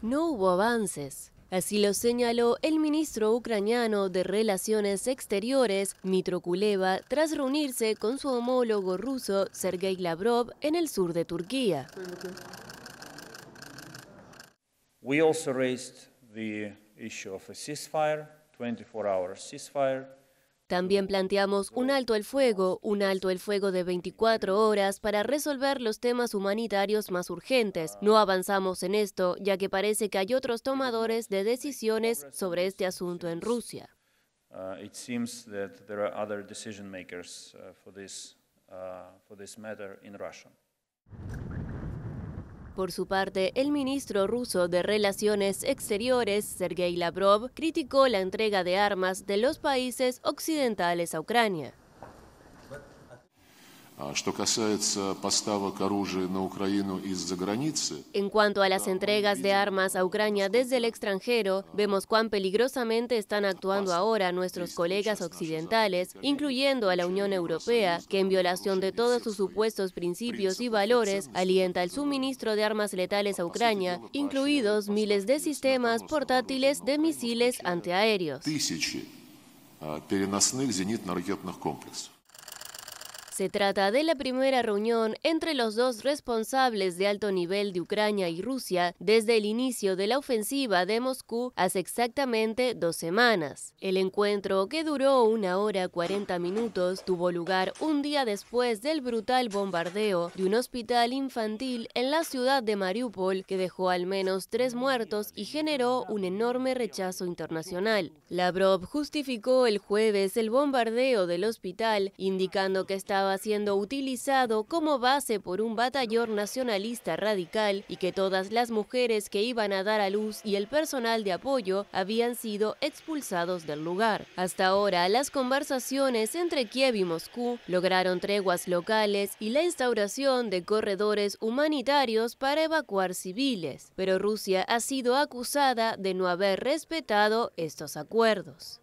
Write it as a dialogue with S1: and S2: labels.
S1: No hubo avances. Así lo señaló el ministro ucraniano de Relaciones Exteriores, Mitro Kuleva, tras reunirse con su homólogo ruso, Sergei Lavrov, en el sur de Turquía. También planteamos un alto el fuego, un alto el fuego de 24 horas para resolver los temas humanitarios más urgentes. No avanzamos en esto, ya que parece que hay otros tomadores de decisiones sobre este asunto en Rusia. Uh, por su parte, el ministro ruso de Relaciones Exteriores, Sergei Lavrov, criticó la entrega de armas de los países occidentales a Ucrania. En cuanto a las entregas de armas a Ucrania desde el extranjero, vemos cuán peligrosamente están actuando ahora nuestros colegas occidentales, incluyendo a la Unión Europea, que en violación de todos sus supuestos principios y valores alienta el suministro de armas letales a Ucrania, incluidos miles de sistemas portátiles de misiles antiaéreos. Se trata de la primera reunión entre los dos responsables de alto nivel de Ucrania y Rusia desde el inicio de la ofensiva de Moscú hace exactamente dos semanas. El encuentro, que duró una hora 40 minutos, tuvo lugar un día después del brutal bombardeo de un hospital infantil en la ciudad de Mariupol que dejó al menos tres muertos y generó un enorme rechazo internacional. Lavrov justificó el jueves el bombardeo del hospital indicando que estaba siendo utilizado como base por un batallón nacionalista radical y que todas las mujeres que iban a dar a luz y el personal de apoyo habían sido expulsados del lugar. Hasta ahora, las conversaciones entre Kiev y Moscú lograron treguas locales y la instauración de corredores humanitarios para evacuar civiles, pero Rusia ha sido acusada de no haber respetado estos acuerdos.